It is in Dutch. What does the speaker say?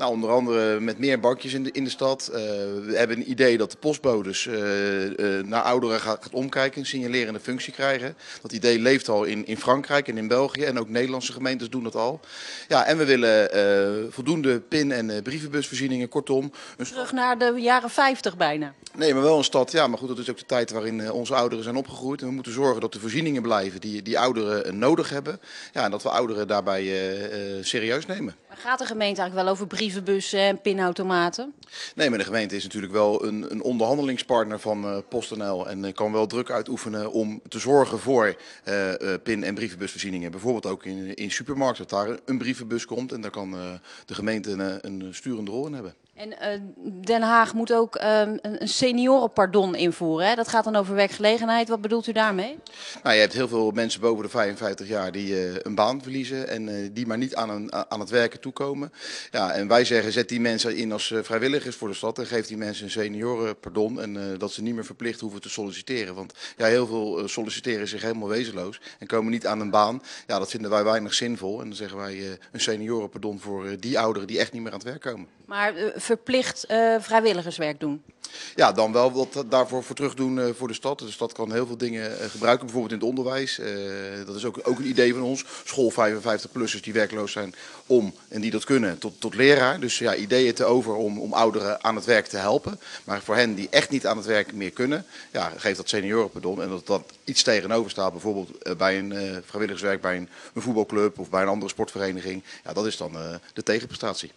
Nou, onder andere met meer bankjes in de, in de stad. Eh, we hebben een idee dat de postbodes eh, eh, naar ouderen gaat, gaat, omkijken, een signalerende functie krijgen. Dat idee leeft al in, in Frankrijk en in België en ook Nederlandse gemeentes doen dat al. Ja, en we willen voldoende pin- en brievenbusvoorzieningen, kortom. Terug naar de jaren 50 bijna. Nee, maar wel een stad, ja, maar goed, dat is ook de tijd waarin onze ouderen zijn opgegroeid. En we moeten zorgen dat de voorzieningen blijven die, die ouderen nodig hebben. Ja, en dat we ouderen daarbij serieus nemen. gaat de gemeente eigenlijk wel over brieven? brievenbussen en pinautomaten? Nee, maar de gemeente is natuurlijk wel een, een onderhandelingspartner van eh, PostNL. En eh, kan wel druk uitoefenen om te zorgen voor eh, pin- en brievenbusvoorzieningen. Bijvoorbeeld ook in, in supermarkten, dat daar een brievenbus komt. En daar kan de gemeente een, een sturende rol in hebben. En eh, Den Haag moet ook ehm, een seniorenpardon invoeren. Hè? Dat gaat dan over werkgelegenheid. Wat bedoelt u daarmee? Nou, je hebt heel veel mensen boven de 55 jaar die eh, een baan verliezen en eh, die maar niet aan, aan het werken toekomen. Ja, en wij zeggen, zet die mensen in als vrijwilligers voor de stad en geef die mensen een seniorenpardon. En dat ze niet meer verplicht hoeven te solliciteren. Want ja, heel veel solliciteren zich helemaal wezenloos en komen niet aan een baan. Ja, dat vinden wij weinig zinvol. En dan zeggen wij een seniorenpardon voor die ouderen die echt niet meer aan het werk komen. Maar verplicht eh, vrijwilligerswerk doen? Ja, dan wel wat daarvoor voor terug doen eh, voor de stad. De stad kan heel veel dingen eh, gebruiken, bijvoorbeeld in het onderwijs. dat is ook, ook een idee van ons. School 55-plussers die werkloos zijn om, en die dat kunnen, tot, tot leraar. Dus ja, ideeën te over om, om ouderen aan het werk te helpen. Maar voor hen die echt niet aan het werk meer kunnen, ja, geeft dat seniorenpardon. En dat dat iets tegenover staat, bijvoorbeeld bij een vrijwilligerswerk, bij een, een voetbalclub of bij een andere sportvereniging. Ja, dat is dan de tegenprestatie.